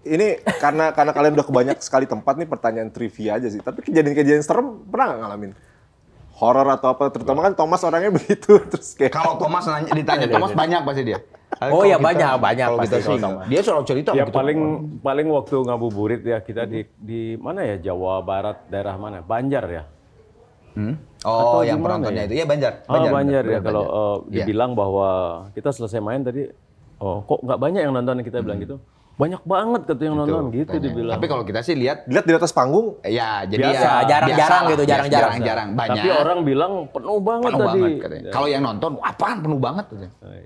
Ini karena karena kalian udah kebanyak sekali tempat nih pertanyaan trivia aja sih. Tapi kejadian-kejadian serem pernah nggak ngalamin? horor atau apa terutama kan Thomas orangnya begitu terus kayak kalau Thomas nanya ditanya iya, iya, Thomas iya. banyak pasti dia Oh ya banyak banyak kalau kita dia selalu cerita ya paling paling paling waktu ngabuburit ya kita di di mana ya Jawa Barat daerah mana Banjar ya hmm? Oh Atau yang penontonnya ya? itu ya Banjar Banjar, oh, Banjar ya kalau uh, dibilang bahwa kita selesai main tadi oh kok nggak banyak yang nonton kita bilang hmm. gitu banyak banget gitu yang nonton gitu, gitu dibilang. Tapi kalau kita sih lihat lihat di atas panggung ya jadi biasa, ya jarang-jarang gitu, jarang-jarang. Jarang banyak. Tapi orang bilang penuh banget penuh tadi. ya. Kalau yang nonton apaan penuh banget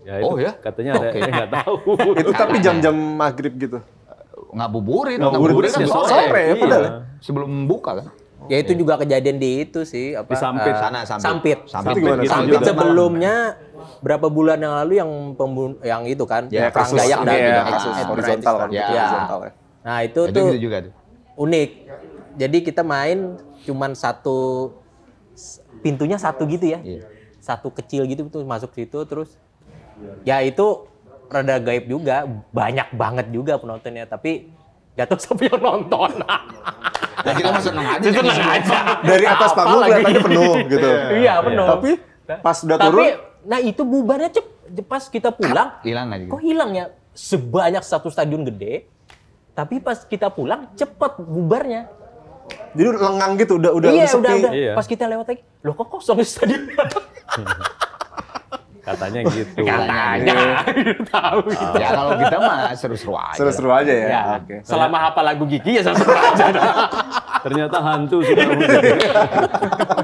Ya, itu oh ya. Katanya ada okay. enggak tahu. itu tapi ya. jam-jam maghrib gitu. Ngabuburit, ngabuburit, ngabuburit, kan sore, sore ya, iya. padahal. Ya. Sebelum buka kan. Okay. Ya itu juga kejadian di itu sih apa? Di Sampit. Uh, sana Sampit. Sampit. Sampit, Sampit, gitu Sampit sebelumnya berapa bulan yang lalu yang pembun yang itu kan ya, perang kasus, Dayak iya, dan ya, kasus horizontal kan. Ya. Gitu, ya. Nah, itu, ya, tuh juga tuh. Unik. Jadi kita main cuman satu pintunya satu gitu ya. Yeah. Satu kecil gitu tuh masuk situ terus ya itu rada gaib juga, banyak banget juga penontonnya tapi jatuh yang nonton. ya kita masuk seneng aja. aja. Dari atas panggung kelihatannya penuh gitu. Iya, iya penuh. Tapi nah, pas udah turun. nah itu bubarnya cep pas kita pulang. Ah, hilang aja. Kok hilang ya? Sebanyak satu stadion gede. Tapi pas kita pulang cepet bubarnya. Jadi lengang gitu udah udah iya, udah, udah. Iya. Pas kita lewat lagi, loh kok kosong stadion. Katanya gitu. Katanya. Iya. Tahu gitu. Ya kalau kita mah seru-seru aja. Seru-seru aja ya. ya. Selama hafal lagu gigi ya seru-seru aja. Ternyata hantu sudah